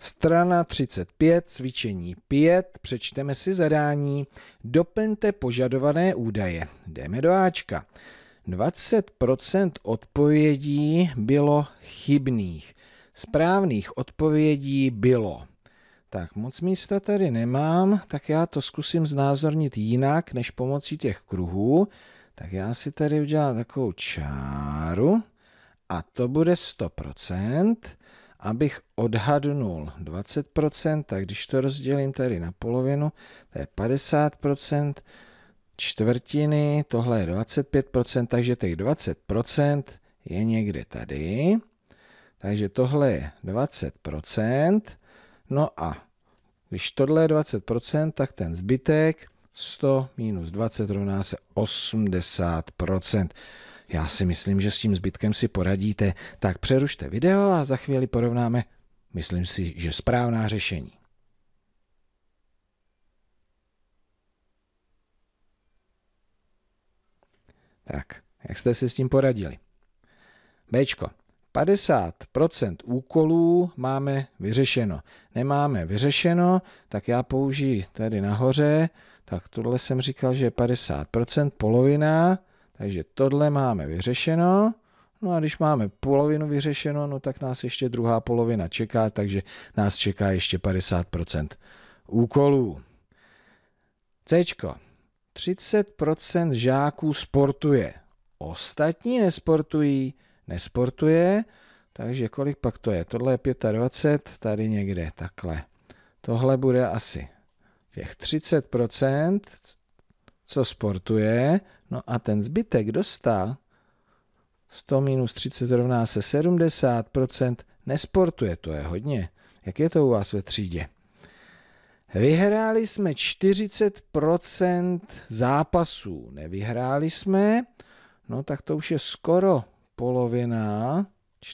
Strana 35, cvičení 5, přečteme si zadání, doplňte požadované údaje. Jdeme do Ačka. 20% odpovědí bylo chybných. Správných odpovědí bylo. Tak moc místa tady nemám, tak já to zkusím znázornit jinak než pomocí těch kruhů. Tak já si tady udělám takovou čáru a to bude 100% abych odhadnul 20%, tak když to rozdělím tady na polovinu, to je 50%, čtvrtiny, tohle je 25%, takže těch 20% je někde tady. Takže tohle je 20%. No a když tohle je 20%, tak ten zbytek 100 minus 20 rovná se 80%. Já si myslím, že s tím zbytkem si poradíte, tak přerušte video a za chvíli porovnáme, myslím si, že správná řešení. Tak, jak jste si s tím poradili? Bčko. 50% úkolů máme vyřešeno. Nemáme vyřešeno, tak já použiji tady nahoře, tak tohle jsem říkal, že je 50%, polovina, takže tohle máme vyřešeno. No a když máme polovinu vyřešeno, no tak nás ještě druhá polovina čeká, takže nás čeká ještě 50% úkolů. C. 30% žáků sportuje. Ostatní nesportují. Nesportuje, takže kolik pak to je? Tohle je 25, tady někde, takhle. Tohle bude asi těch 30%, co sportuje, No a ten zbytek dostal 100 minus 30 rovná se 70%, nesportuje, to je hodně. Jak je to u vás ve třídě? Vyhráli jsme 40% zápasů, nevyhráli jsme, no tak to už je skoro polovina,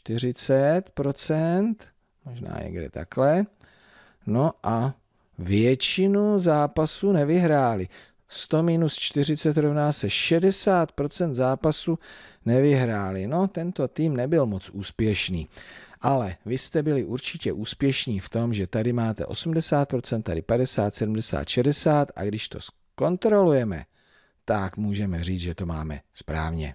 40%, možná někde takhle. No a většinu zápasů nevyhráli. 100 minus 40 rovná se 60% zápasu nevyhráli. No, tento tým nebyl moc úspěšný. Ale vy jste byli určitě úspěšní v tom, že tady máte 80%, tady 50, 70, 60 a když to kontrolujeme, tak můžeme říct, že to máme správně.